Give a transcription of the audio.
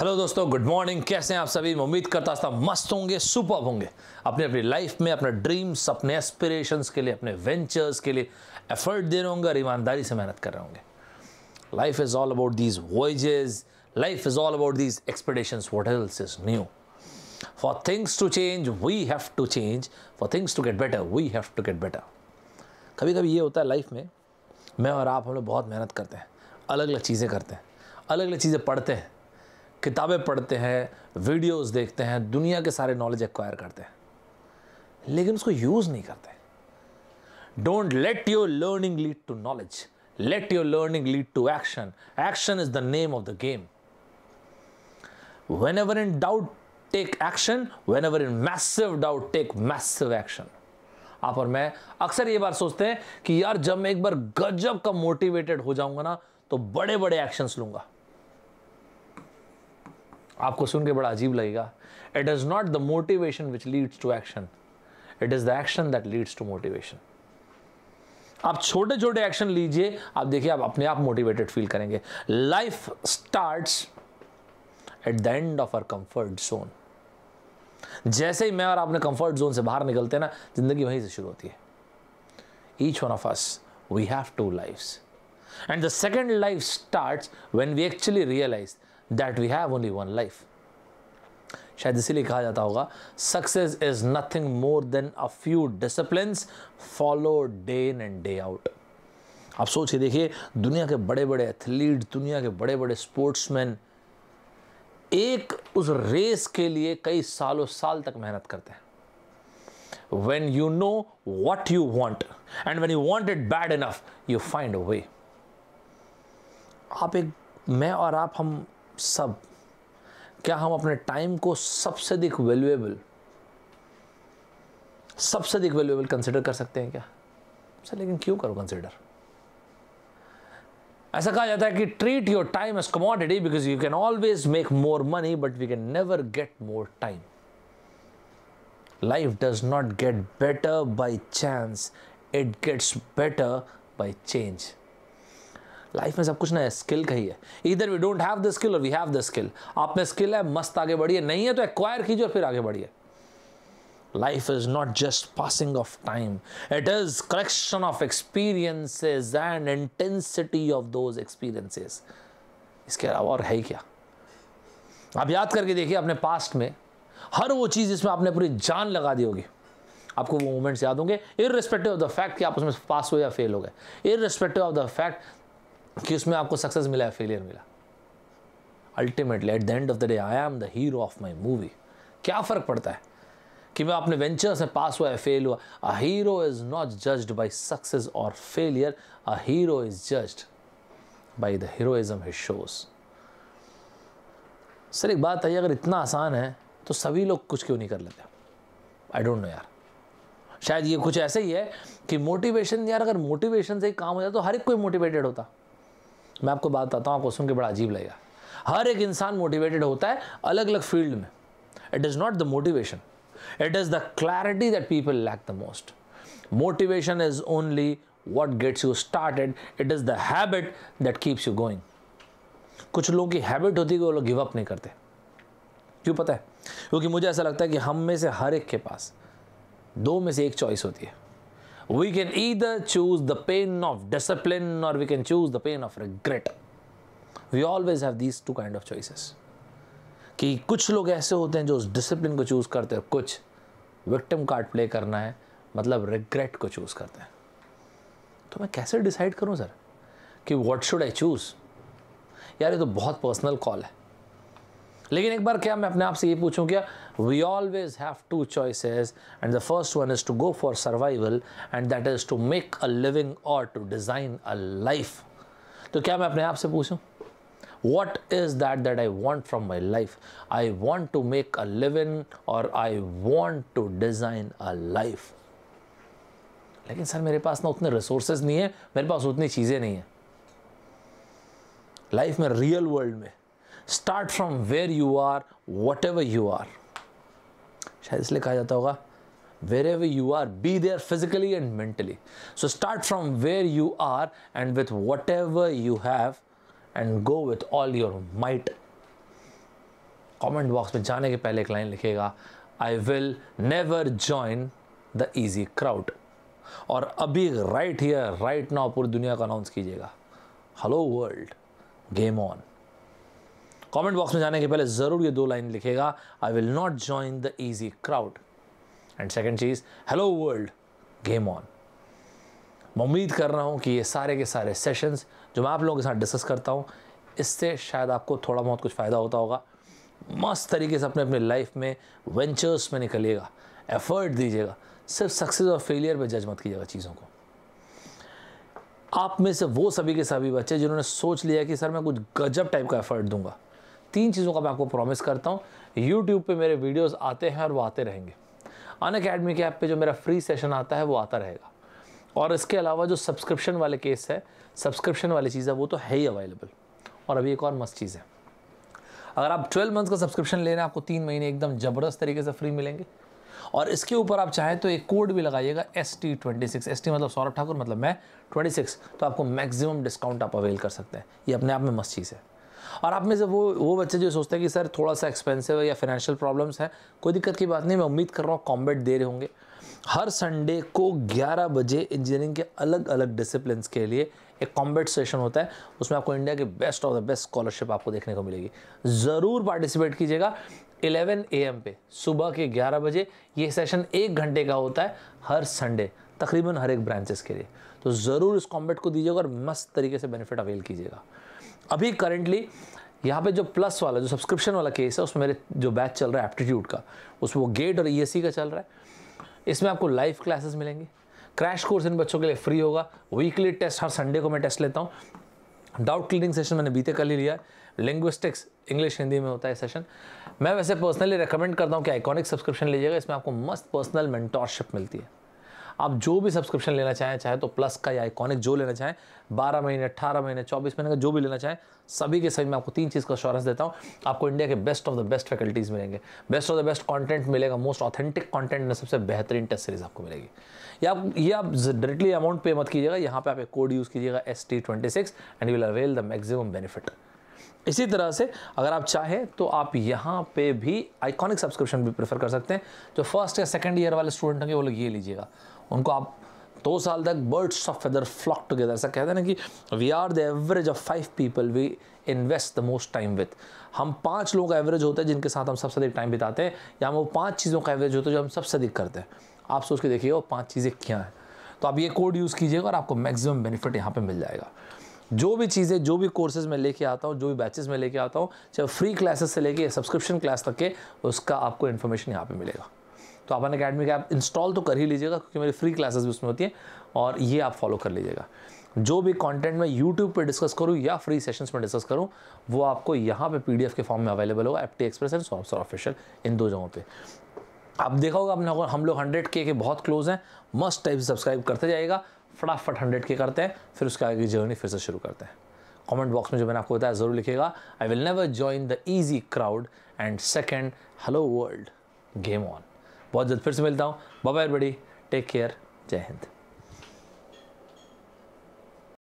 Hello दोस्तों good morning कैसे हैं आप सभी उम्मीद करता था मस्त होंगे सुपर होंगे अपने अपनी लाइफ में अपने ड्रीम्स अपने एस्पिरेशंस के लिए अपने वेंचर्स के लिए एफर्ट दे रहे होंगे और ईमानदारी से मेहनत कर रहे होंगे life is all about these voice life is all about these expectations what else is new for things to change we have to change for things to get better we have to get better कभी कभी ये होता है life में मैं और आप हम लोग बहुत मेहनत करते हैं अलग अलग चीज़ें करते हैं अलग अलग चीज़ें पढ़ते हैं किताबें पढ़ते हैं वीडियोस देखते हैं दुनिया के सारे नॉलेज एक्वायर करते हैं लेकिन उसको यूज़ नहीं करते don't let your learning lead to knowledge let your learning lead to action action is the name of the game whenever in doubt take action whenever in massive doubt take massive action आप और मैं अक्सर ये बार सोचते हैं कि यार जब मैं एक बार गजब का मोटिवेटेड हो जाऊंगा ना तो बड़े बड़े एक्शंस लूंगा आपको सुन के बड़ा अजीब लगेगा it is not the motivation which leads to action it is the action that leads to motivation आप छोटे छोटे एक्शन लीजिए आप देखिए आप अपने आप मोटिवेटेड फील करेंगे life start at the end of our comfort zone जैसे ही मैं और आपने कंफर्ट जोन से बाहर निकलते हैं ना जिंदगी वहीं से शुरू होती है each one of us we have two life and the second life start when we actually realise that we have only one life शायद इसीलिए कहा जाता होगा success is nothing more than a few discipline follow day in and day out आप सोचिए देखिए दुनिया के बड़े बड़े एथलीट दुनिया के बड़े बड़े स्पोर्ट्समैन एक उस रेस के लिए कई सालों साल तक मेहनत करते हैं when you know what you want and when you want it bad enough you find a way आप एक मैं और आप हम सब क्या हम अपने टाइम को सबसे अधिक वैल्यूएबल सबसे अधिक वैल्यूएबल कंसिडर कर सकते हैं क्या सर अच्छा, लेकिन क्यों करो कंसिडर ऐसा कहा जाता है कि treat your time as commodity because you can always make more money but we can never get more time life does not get better by chance it gets better by change लाइफ में सब कुछ ना skill का ही है इधर we don't have the skill और वी हैव द स्किल आप में स्किल है मस्त आगे बढ़िए नहीं है तो एक्वायर कीजिए और फिर आगे बढ़िए life is not just passing of time it is collection of experiences and intensity of those experiences इसके अलावा और है ही क्या आप याद करके देखिए अपने पास्ट में हर वो चीज़ जिसमें आपने पूरी जान लगा दी होगी आपको वो मोमेंट्स याद होंगे irrespective of the fact कि आप उसमें पास हो या फेल हो गए irrespective of the fact कि उसमें आपको सक्सेस मिला है फेलियर मिला ultimately at the end of the day I am the hero of my movie क्या फ़र्क पड़ता है कि मैं अपने वेंचर में पास हुआ या फेल हुआ a hero is not judged by success और failure a hero is judged by the heroism he shows sir एक बात है अगर इतना आसान है तो सभी लोग कुछ क्यों नहीं कर लेते आई डोंट नो यार शायद ये कुछ ऐसे ही है कि मोटिवेशन यार अगर मोटिवेशन से ही काम हो जाए तो हर एक कोई मोटिवेटेड होता मैं आपको बात बताता हूँ आपको सुन के बड़ा अजीब लगेगा हर एक इंसान मोटिवेटेड होता है अलग अलग फील्ड में it is not the motivation it is the clarity that people lack the most motivation is only what gets you started it is the habit that keeps you going कुछ लोगों की habit होती है कि वो लोग give up नहीं करते क्यों पता है क्योंकि मुझे ऐसा लगता है कि हम में से हर एक के पास दो में से एक चॉइस होती है We can either choose the pain of discipline or we can choose the pain of regret. We always have these two kind of choices. कि कुछ लोग ऐसे होते हैं जो उस डिसिप्लिन को चूज़ करते हैं कुछ विक्टिम कार्ड प्ले करना है मतलब रिग्रेट को चूज़ करते हैं तो मैं कैसे डिसाइड करूं सर कि व्हाट शुड आई चूज़ यार ये तो बहुत पर्सनल कॉल है लेकिन एक बार क्या मैं अपने आप से ये पूछूं क्या we always have two choices and the first one is to go for survival and that is to make a living or to design a life तो क्या मैं अपने आप से पूछूं what is that that I want from my life? I want to make a living or I want to design a life. लेकिन sir मेरे पास ना उतने रिसोर्सेज नहीं है मेरे पास उतनी चीज़ें नहीं है लाइफ में रियल वर्ल्ड में start from where you are whatever you are शायद इसलिए कहा जाता होगा wherever you are be there physically and mentally so start from where you are and with whatever you have and go with all your might comment box में जाने के पहले एक लाइन लिखेगा I will never join the easy crowd और अभी right here right now पूरी दुनिया को अनाउंस कीजिएगा hello world game on comment box में जाने के पहले ज़रूर ये दो लाइन लिखेगा I will not join the easy crowd and second चीज़ हेलो वर्ल्ड गेम ऑन मैं उम्मीद कर रहा हूँ कि ये सारे के सारे सेशंस जो मैं आप लोगों के साथ डिस्कस करता हूँ इससे शायद आपको थोड़ा बहुत कुछ फ़ायदा होता होगा मस्त तरीके से अपने अपने लाइफ में वेंचर्स में निकलिएगा एफर्ट दीजिएगा सिर्फ सक्सेस और फेलियर पे जज मत कीजिएगा चीज़ों को आप में से वो सभी के सभी बच्चे जिन्होंने सोच लिया कि सर मैं कुछ गजब टाइप का एफर्ट दूंगा तीन चीज़ों का मैं आपको प्रॉमिस करता हूँ यूट्यूब पर मेरे वीडियोज़ आते हैं और वो आते रहेंगे अन अकेडमी के ऐप पर जो मेरा फ्री सेशन आता है वो आता रहेगा और इसके अलावा जो सब्सक्रिप्शन वाले केस है सब्सक्रिप्शन वाली चीज़ है वो तो है ही अवेलेबल और अभी एक और मस्त चीज़ है अगर आप ट्वेल्व मंथ्स का सब्सक्रिप्शन ले रहे हैं आपको तीन महीने एकदम ज़बरदस्त तरीके से फ्री मिलेंगे और इसके ऊपर आप चाहें तो एक कोड भी लगाइएगा S T twenty six S T मतलब सौरभ ठाकुर मतलब मैं ट्वेंटी सिक्स तो आपको मैक्सिमम डिस्काउंट आप अवेल कर सकते हैं ये अपने आप में मस्त चीज़ है और आप में से वो वो बच्चे जो सोचते हैं कि सर थोड़ा सा एक्सपेंसिव है या फाइनेंशियल प्रॉब्लम्स हैं कोई दिक्कत की बात नहीं मैं उम्मीद कर रहा हूँ कॉम्बेट दे रहे होंगे हर संडे को 11 बजे इंजीनियरिंग के अलग अलग डिसिप्लिन के लिए एक कॉम्बेट सेशन होता है उसमें आपको इंडिया के best of the best scholarship आपको देखने को मिलेगी ज़रूर पार्टिसिपेट कीजिएगा 11 ए पे सुबह के 11 बजे ये सेशन एक घंटे का होता है हर संडे तकरीबन हर एक ब्रांचेस के लिए तो ज़रूर इस कॉम्बेट को दीजिएगा और मस्त तरीके से बेनिफिट अवेल कीजिएगा अभी करेंटली यहाँ पे जो प्लस वाला जो सब्सक्रिप्शन वाला केस है उसमें मेरे जो बैच चल रहा है एप्टीट्यूड का उसमें वो गेट और ई का चल रहा है इसमें आपको लाइव क्लासेस मिलेंगी क्रैश कोर्स इन बच्चों के लिए फ्री होगा वीकली टेस्ट हर संडे को मैं टेस्ट लेता हूँ डाउट क्लियरिंग सेशन मैंने बीते कल ही लिया है लिंग्विस्टिक्स इंग्लिश हिंदी में होता है सेशन मैं वैसे पर्सनली रिकमेंड करता हूँ कि आइकॉनिक सब्सक्रिप्शन लीजिएगा इसमें आपको मस्त पर्सनल मेंटोरशिप मिलती है आप जो भी सब्सक्रिप्शन लेना चाहें चाहे तो प्लस का या इकॉनिक जो लेना चाहें बारह महीने अट्ठारह महीने चौबीस महीने का जो भी लेना चाहें सभी के सभी मैं आपको तीन चीज़ का श्योरेंस देता हूँ आपको इंडिया के best of the best faculties मिलेंगे best of the best content मिलेगा मोस्ट ऑथेंटिक कॉन्टेंट में सबसे बेहतरीन टेस्ट सीरीज़ आपको मिलेगी या ये आप डायरेक्टली अमाउंट पे मत कीजिएगा यहाँ पे आप एक कोड यूज़ कीजिएगा S T twenty six and will avail the maximum benefit इसी तरह से अगर आप चाहें तो आप यहाँ पे भी आइकॉनिक सब्सक्रिप्शन भी प्रेफर कर सकते हैं जो फर्स्ट या सेकेंड ईयर वाले स्टूडेंट होंगे वो लोग ये लीजिएगा उनको आप दो साल तक birds of feather flock together ऐसा कहते हैं ना कि we are the average of five people we invest the most time with हम पाँच लोग एवरेज होते हैं जिनके साथ हम सबसे अधिक टाइम बिताते हैं या हम वो पाँच चीज़ों का एवरेज होता है जो हम सबसे अधिक करते हैं आप सोच के देखिए वो पाँच चीज़ें क्या हैं तो आप ये कोड यूज़ कीजिएगा और आपको मैक्सिमम बेनिफिट यहाँ पर मिल जाएगा जो भी चीज़ें जो भी कोर्सेज में लेके आता हूँ जो भी बैचेस में लेके आता हूँ चाहे फ्री क्लासेस से लेके सब्सक्रिप्शन क्लास तक के उसका आपको इन्फॉर्मेशन यहाँ पर मिलेगा तो अपन अकेडमी का ऐप इंस्टॉल तो कर ही लीजिएगा क्योंकि मेरी फ्री क्लासेस भी उसमें होती हैं और ये आप फॉलो कर लीजिएगा जो भी कंटेंट मैं यूट्यूब पर डिस्कस करूँ या फ्री सेशंस में डिस्कस करूँ वो आपको यहाँ पे पीडीएफ के फॉर्म में अवेलेबल होगा F T express and soft official इन दो जगहों पर आप देखा होगा अपने हम लोग हंड्रेड के बहुत क्लोज हैं मस्ट टाइप सब्सक्राइब करते जाएगा फटाफट हंड्रेड के करते हैं फिर उसके आगे की जर्नी फिर से शुरू करते हैं कमेंट बॉक्स में जो मैंने आपको बताया ज़रूर लिखेगा I will never join the easy crowd and second hello world game on बहुत जल्द फिर से मिलता हूँ बाय बड़ी टेक केयर जय हिंद